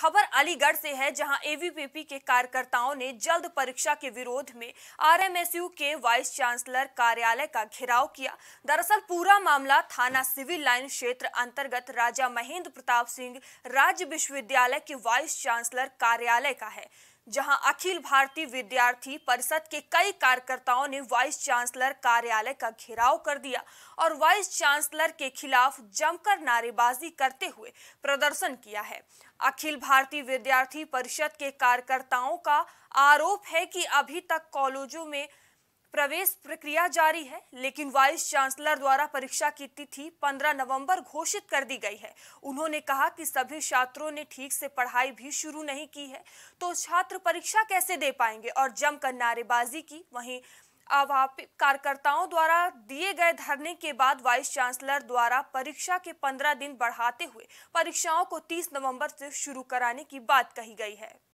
खबर अलीगढ़ से है जहां एवीपीपी के कार्यकर्ताओं ने जल्द परीक्षा के विरोध में आरएमएसयू के वाइस चांसलर कार्यालय का घेराव किया दरअसल पूरा मामला थाना सिविल लाइन क्षेत्र अंतर्गत राजा महेंद्र प्रताप सिंह राज्य विश्वविद्यालय के वाइस चांसलर कार्यालय का है जहां अखिल भारतीय विद्यार्थी परिषद के कई कार्यकर्ताओं ने वाइस चांसलर कार्यालय का घेराव कर दिया और वाइस चांसलर के खिलाफ जमकर नारेबाजी करते हुए प्रदर्शन किया है अखिल भारतीय विद्यार्थी परिषद के कार्यकर्ताओं का आरोप है कि अभी तक कॉलेजों में प्रवेश प्रक्रिया जारी है लेकिन वाइस चांसलर द्वारा परीक्षा की तिथि 15 नवंबर घोषित कर दी गई है उन्होंने कहा कि सभी छात्रों ने ठीक से पढ़ाई भी शुरू नहीं की है तो छात्र परीक्षा कैसे दे पाएंगे और जमकर नारेबाजी की वहीं अवापित कार्यकर्ताओं द्वारा दिए गए धरने के बाद वाइस चांसलर द्वारा परीक्षा के 15 दिन बढ़ाते हुए परीक्षाओं को 30 नवंबर से शुरू कराने की बात कही गई है